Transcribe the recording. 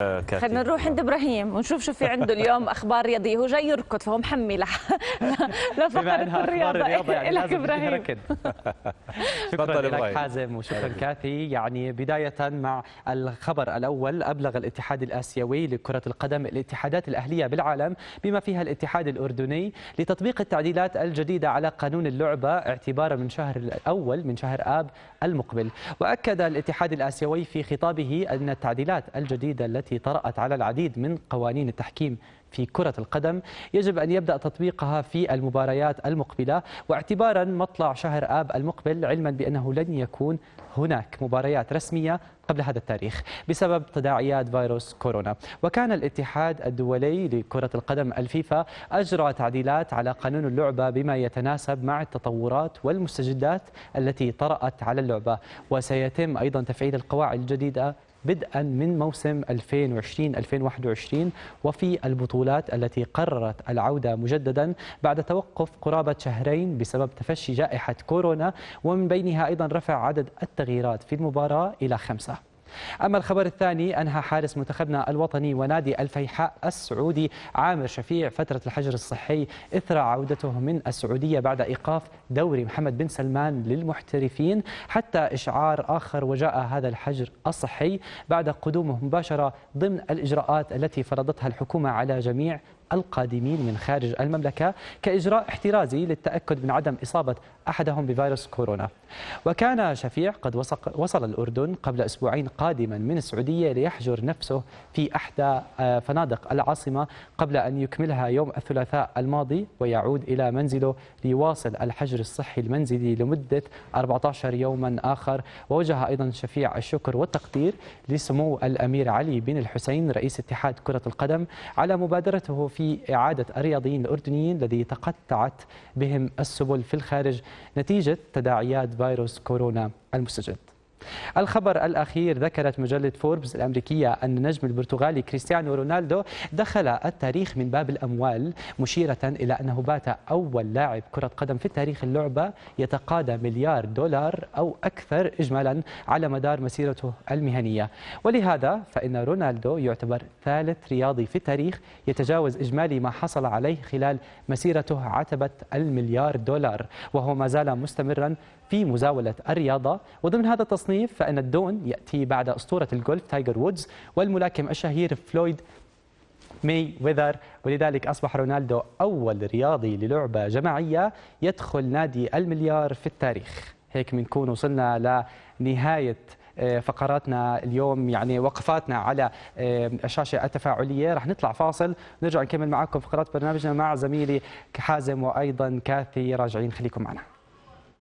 خلينا نروح عند ابراهيم ونشوف شو في عنده اليوم اخبار رياضيه هو جاي يركض فهو محمي لح... لفقره الرياضه الرياضه يعني لك ابراهيم شكرا لك حازم وشكرا كاثي يعني بدايه مع الخبر الاول ابلغ الاتحاد الاسيوي لكره القدم الاتحادات الاهليه بالعالم بما فيها الاتحاد الاردني لتطبيق التعديلات الجديده على قانون اللعبه اعتبارا من شهر الاول من شهر اب المقبل واكد الاتحاد الاسيوي في خطابه ان التعديلات الجديده التي التي طرأت على العديد من قوانين التحكيم في كرة القدم يجب أن يبدأ تطبيقها في المباريات المقبلة واعتبارا مطلع شهر آب المقبل علما بأنه لن يكون هناك مباريات رسمية قبل هذا التاريخ بسبب تداعيات فيروس كورونا وكان الاتحاد الدولي لكرة القدم الفيفا أجرى تعديلات على قانون اللعبة بما يتناسب مع التطورات والمستجدات التي طرأت على اللعبة وسيتم أيضا تفعيل القواعد الجديدة بدءا من موسم 2020-2021 وفي البطولات التي قررت العودة مجددا بعد توقف قرابة شهرين بسبب تفشي جائحة كورونا ومن بينها أيضا رفع عدد التغييرات في المباراة إلى خمسة أما الخبر الثاني أنهى حارس منتخبنا الوطني ونادي الفيحاء السعودي عامر شفيع فترة الحجر الصحي إثر عودته من السعودية بعد إيقاف دوري محمد بن سلمان للمحترفين حتى إشعار آخر وجاء هذا الحجر الصحي بعد قدومه مباشرة ضمن الإجراءات التي فرضتها الحكومة على جميع القادمين من خارج المملكة كإجراء احترازي للتأكد من عدم إصابة أحدهم بفيروس كورونا وكان شفيع قد وصل الأردن قبل أسبوعين قادما من السعودية ليحجر نفسه في أحدى آه، فنادق العاصمة قبل أن يكملها يوم الثلاثاء الماضي ويعود إلى منزله ليواصل الحجر الصحي المنزلي لمدة 14 يوما آخر ووجه أيضا شفيع الشكر والتقدير لسمو الأمير علي بن الحسين رئيس اتحاد كرة القدم على مبادرته في إعادة الرياضيين الأردنيين الذي تقطعت بهم السبل في الخارج نتيجة تداعيات فيروس كورونا المستجد الخبر الأخير ذكرت مجلة فوربس الأمريكية أن النجم البرتغالي كريستيانو رونالدو دخل التاريخ من باب الأموال مشيرة إلى أنه بات أول لاعب كرة قدم في تاريخ اللعبة يتقاضى مليار دولار أو أكثر إجمالا على مدار مسيرته المهنية ولهذا فإن رونالدو يعتبر ثالث رياضي في التاريخ يتجاوز إجمالي ما حصل عليه خلال مسيرته عتبة المليار دولار وهو ما زال مستمرا في مزاولة الرياضة وضمن هذا التصنيف فإن الدون يأتي بعد أسطورة الجولف تايجر وودز والملاكم الشهير فلويد مي ويذر ولذلك أصبح رونالدو أول رياضي للعبة جماعية يدخل نادي المليار في التاريخ هيك بنكون وصلنا لنهاية آه، فقراتنا اليوم يعني وقفاتنا على آه، الشاشة التفاعلية رح نطلع فاصل نرجع نكمل معكم فقرات برنامجنا مع زميلي حازم وأيضا كاثي راجعين خليكم معنا